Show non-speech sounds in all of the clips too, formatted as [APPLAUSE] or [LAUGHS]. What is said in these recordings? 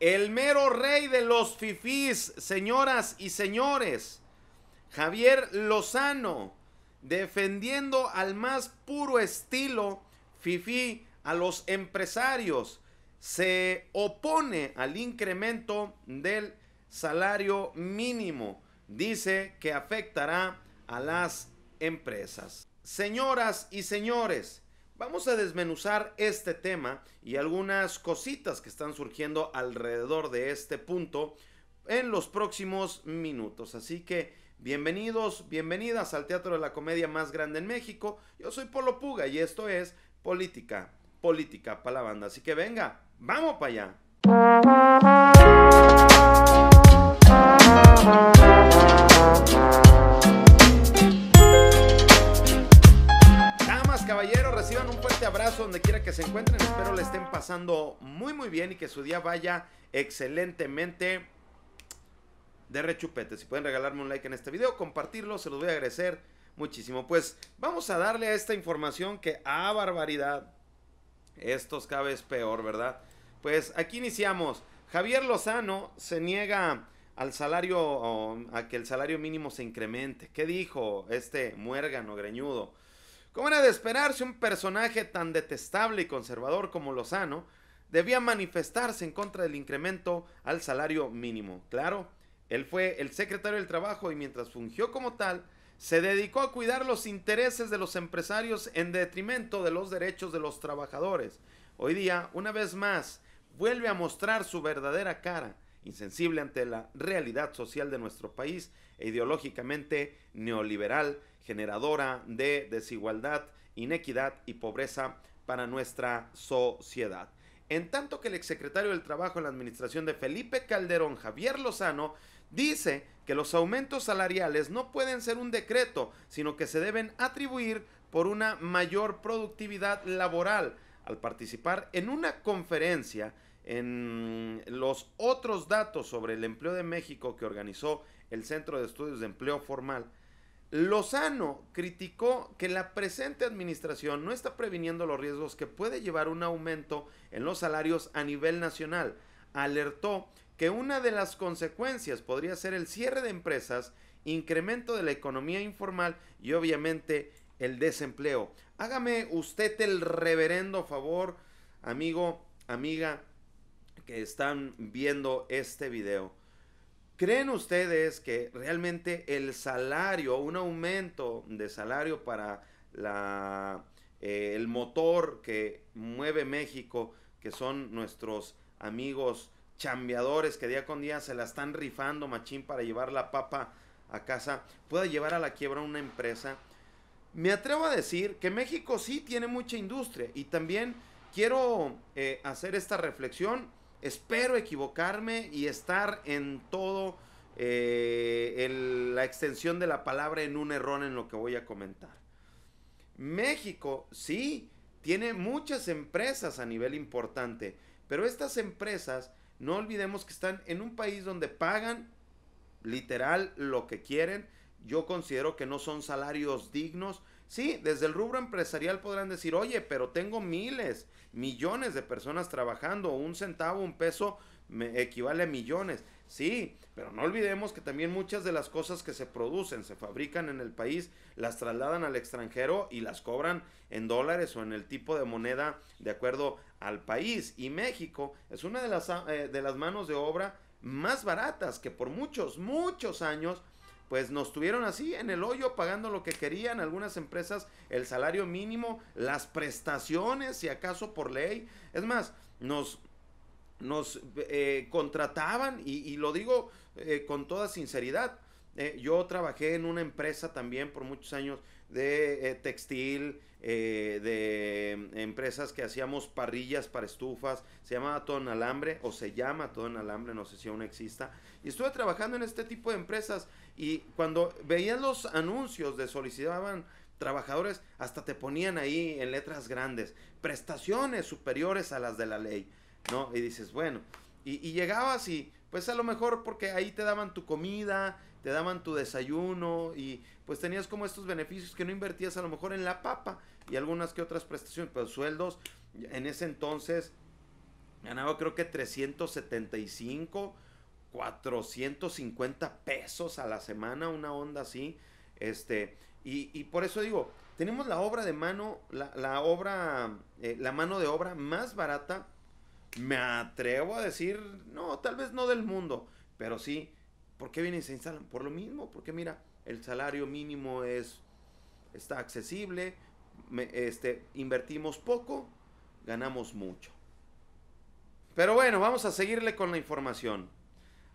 El mero rey de los fifís, señoras y señores. Javier Lozano, defendiendo al más puro estilo fifí a los empresarios, se opone al incremento del salario mínimo. Dice que afectará a las empresas. Señoras y señores, Vamos a desmenuzar este tema y algunas cositas que están surgiendo alrededor de este punto en los próximos minutos. Así que bienvenidos, bienvenidas al Teatro de la Comedia más grande en México. Yo soy Polo Puga y esto es Política, Política para la banda. Así que venga, vamos para allá. Este abrazo donde quiera que se encuentren. Espero le estén pasando muy muy bien y que su día vaya excelentemente de rechupete. Si pueden regalarme un like en este video, compartirlo, se los voy a agradecer muchísimo. Pues vamos a darle a esta información que a ah, barbaridad. Estos cada vez peor, ¿verdad? Pues aquí iniciamos. Javier Lozano se niega al salario, um, a que el salario mínimo se incremente. ¿Qué dijo este muérgano greñudo? Como era de esperarse, un personaje tan detestable y conservador como Lozano debía manifestarse en contra del incremento al salario mínimo. Claro, él fue el secretario del Trabajo y mientras fungió como tal, se dedicó a cuidar los intereses de los empresarios en detrimento de los derechos de los trabajadores. Hoy día, una vez más, vuelve a mostrar su verdadera cara insensible ante la realidad social de nuestro país e ideológicamente neoliberal, generadora de desigualdad, inequidad y pobreza para nuestra sociedad. En tanto que el exsecretario del Trabajo en la administración de Felipe Calderón, Javier Lozano, dice que los aumentos salariales no pueden ser un decreto, sino que se deben atribuir por una mayor productividad laboral al participar en una conferencia en los otros datos sobre el empleo de México que organizó el Centro de Estudios de Empleo Formal, Lozano criticó que la presente administración no está previniendo los riesgos que puede llevar un aumento en los salarios a nivel nacional. Alertó que una de las consecuencias podría ser el cierre de empresas, incremento de la economía informal y obviamente el desempleo. Hágame usted el reverendo favor, amigo, amiga, que están viendo este video, ¿creen ustedes que realmente el salario, un aumento de salario para la, eh, el motor que mueve México, que son nuestros amigos chambeadores que día con día se la están rifando machín para llevar la papa a casa, pueda llevar a la quiebra una empresa? Me atrevo a decir que México sí tiene mucha industria y también quiero eh, hacer esta reflexión Espero equivocarme y estar en todo en eh, la extensión de la palabra en un error en lo que voy a comentar. México, sí, tiene muchas empresas a nivel importante, pero estas empresas, no olvidemos que están en un país donde pagan literal lo que quieren. Yo considero que no son salarios dignos Sí, desde el rubro empresarial podrán decir, oye, pero tengo miles, millones de personas trabajando, un centavo, un peso me equivale a millones. Sí, pero no olvidemos que también muchas de las cosas que se producen, se fabrican en el país, las trasladan al extranjero y las cobran en dólares o en el tipo de moneda de acuerdo al país. Y México es una de las, eh, de las manos de obra más baratas que por muchos, muchos años pues nos tuvieron así en el hoyo pagando lo que querían, algunas empresas el salario mínimo, las prestaciones, si acaso por ley. Es más, nos, nos eh, contrataban y, lo digo eh, con toda sinceridad. Eh, yo trabajé en una empresa también por muchos años de eh, textil, eh, de mm, empresas que hacíamos parrillas para estufas, se llamaba todo en alambre o se llama todo en alambre, no sé si aún exista. Y estuve trabajando en este tipo de empresas y cuando veías los anuncios de solicitaban trabajadores, hasta te ponían ahí en letras grandes, prestaciones superiores a las de la ley, ¿no? Y dices, bueno, y, y llegabas y pues a lo mejor porque ahí te daban tu comida, te daban tu desayuno y pues tenías como estos beneficios que no invertías a lo mejor en la papa y algunas que otras prestaciones, pero sueldos en ese entonces ganaba creo que 375, 450 pesos a la semana, una onda así, este, y, por eso digo, tenemos la obra de mano, la, obra, eh, la mano de obra más barata, me atrevo a decir, no, tal vez no del mundo, pero sí ¿Por qué vienen y se instalan? Por lo mismo, porque mira, el salario mínimo es, está accesible, este, invertimos poco, ganamos mucho. Pero bueno, vamos a seguirle con la información.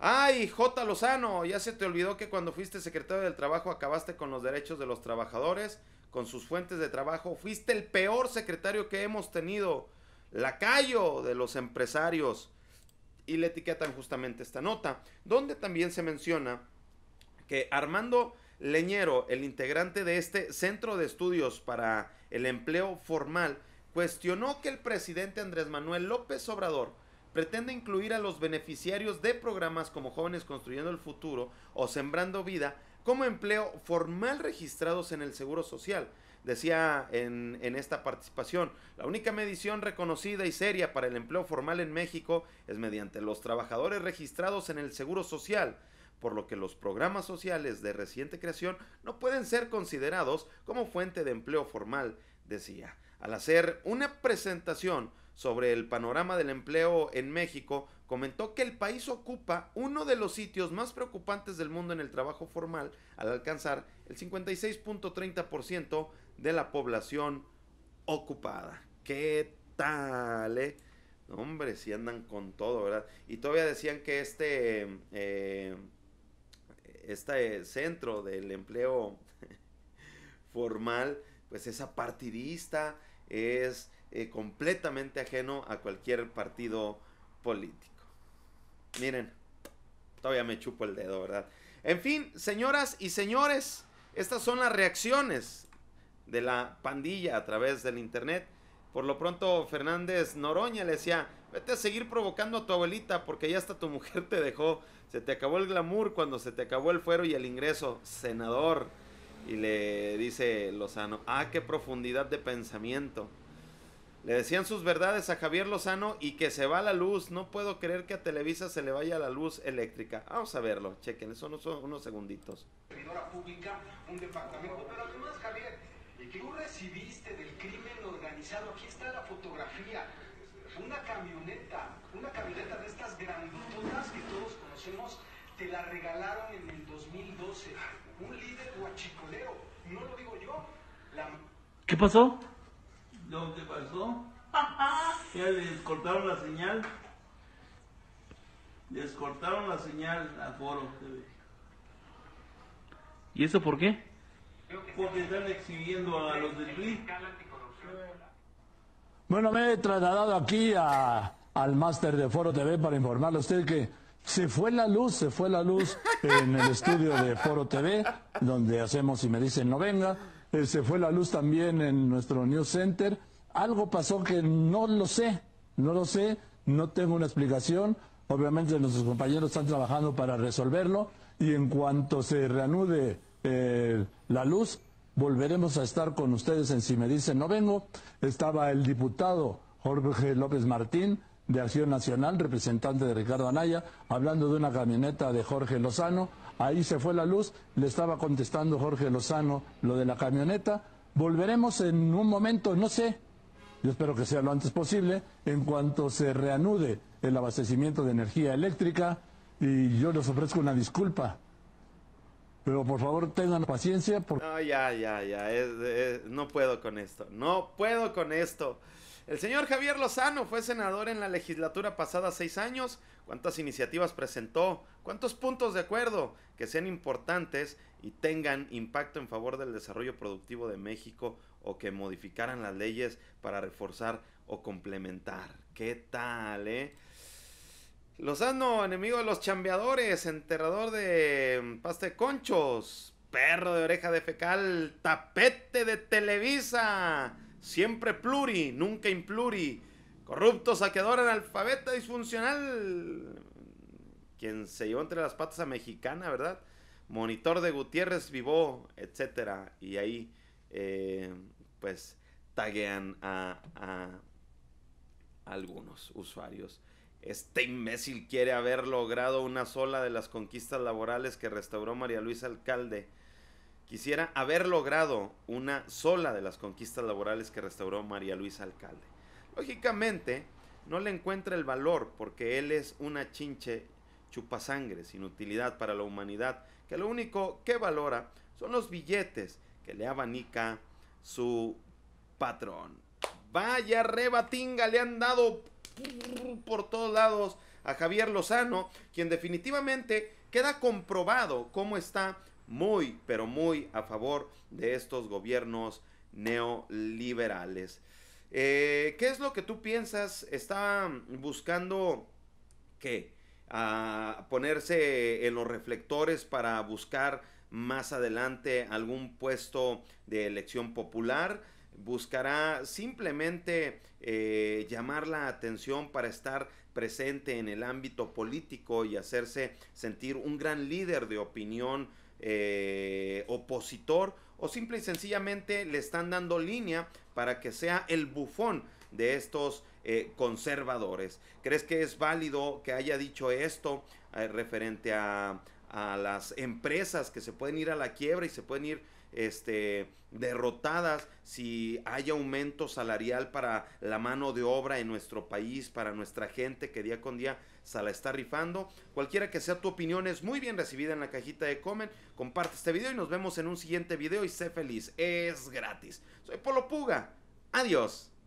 Ay, J. Lozano, ya se te olvidó que cuando fuiste secretario del Trabajo acabaste con los derechos de los trabajadores, con sus fuentes de trabajo. Fuiste el peor secretario que hemos tenido. Lacayo de los empresarios y le etiquetan justamente esta nota, donde también se menciona que Armando Leñero, el integrante de este Centro de Estudios para el Empleo Formal, cuestionó que el presidente Andrés Manuel López Obrador pretende incluir a los beneficiarios de programas como Jóvenes Construyendo el Futuro o Sembrando Vida como empleo formal registrados en el Seguro Social, decía en, en, esta participación, la única medición reconocida y seria para el empleo formal en México es mediante los trabajadores registrados en el Seguro Social, por lo que los programas sociales de reciente creación no pueden ser considerados como fuente de empleo formal, decía. Al hacer una presentación sobre el panorama del empleo en México, comentó que el país ocupa uno de los sitios más preocupantes del mundo en el trabajo formal al alcanzar el 56.30% de la población ocupada. ¿Qué tal? Eh? Hombre, si andan con todo, ¿verdad? Y todavía decían que este, eh, este centro del empleo [LAUGHS] formal, pues esa partidista es eh, completamente ajeno a cualquier partido político. Miren, todavía me chupo el dedo, ¿verdad? En fin, señoras y señores, estas son las reacciones de la pandilla a través del internet. Por lo pronto, Fernández Noroña le decía, vete a seguir provocando a tu abuelita porque ya hasta tu mujer te dejó. Se te acabó el glamour cuando se te acabó el fuero y el ingreso, senador. Y le dice Lozano, ah, qué profundidad de pensamiento. Le decían sus verdades a Javier Lozano y que se va la luz. No puedo creer que a Televisa se le vaya la luz eléctrica. Vamos a verlo, chequen, son unos, segunditos. Pública, un departamento, pero además, Javier, tú recibiste del crimen organizado, aquí está la fotografía, una camioneta, una camioneta de estas grandotas que todos conocemos, te la regalaron en el 2012. Un líder guachicolero, no lo digo yo. La... ¿Qué pasó? ¿Lo que pasó? Ya [LAUGHS] les cortaron la señal. Les cortaron la señal a Foro TV. ¿Y eso por qué? Porque están exhibiendo a los del PRI. Bueno, me he trasladado aquí al máster de Foro TV para informarle a usted que se fue la luz, se fue la luz en el estudio de Foro TV, donde hacemos, y me dicen no venga, eh, se fue la luz también en nuestro News Center. Algo pasó que no lo sé, no lo sé, no tengo una explicación. Obviamente nuestros compañeros están trabajando para resolverlo y en cuanto se reanude eh, la luz, volveremos a estar con ustedes en Si Me Dicen No Vengo. Estaba el diputado Jorge López Martín, de Acción Nacional, representante de Ricardo Anaya, hablando de una camioneta de Jorge Lozano. Ahí se fue la luz, le estaba contestando Jorge Lozano lo de la camioneta. Volveremos en un momento, no sé, yo espero que sea lo antes posible, en cuanto se reanude el abastecimiento de energía eléctrica y yo les ofrezco una disculpa pero por favor tengan paciencia. No, ya, ya, ya. no puedo con esto. No puedo con esto. El señor Javier Lozano fue senador en la legislatura pasada seis años. ¿Cuántas iniciativas presentó? ¿Cuántos puntos de acuerdo que sean importantes y tengan impacto en favor del desarrollo productivo de México o que modificaran las leyes para reforzar o complementar? ¿Qué tal, eh? Lozano, enemigo de los chambeadores, enterrador de mm, pasta de conchos, perro de oreja de fecal, tapete de Televisa, siempre pluri, nunca impluri, corrupto saqueador analfabeta disfuncional, quien se llevó entre las patas a mexicana, ¿verdad? Monitor de Gutiérrez Vivó, etcétera, y ahí, eh, pues, taguean a, a algunos usuarios. Este imbécil quiere haber logrado una sola de las conquistas laborales que restauró María Luisa Alcalde. Quisiera haber logrado una sola de las conquistas laborales que restauró María Luisa Alcalde. Lógicamente, no le encuentra el valor porque él es una chinche chupasangre sin utilidad para la humanidad, que lo único que valora son los billetes que le abanica su patrón. Vaya rebatinga le han dado por todos lados a Javier Lozano, quien definitivamente queda comprobado cómo está muy, pero muy a favor de estos gobiernos neoliberales. Eh, ¿Qué es lo que tú piensas? ¿Está buscando qué? ponerse en los reflectores para buscar más adelante algún puesto de elección popular? buscará simplemente eh, llamar la atención para estar presente en el ámbito político y hacerse sentir un gran líder de opinión eh, opositor o simple y sencillamente le están dando línea para que sea el bufón de estos eh, conservadores. ¿Crees que es válido que haya dicho esto referente a, a las empresas que se pueden ir a la quiebra y se pueden ir este, derrotadas si hay aumento salarial para la mano de obra en nuestro país, para nuestra gente que día con día se la está rifando. Cualquiera que sea tu opinión es muy bien recibida en la cajita de comment. Comparte este video y nos vemos en un siguiente video y sé feliz. Es gratis. Soy Polo Puga. Adiós.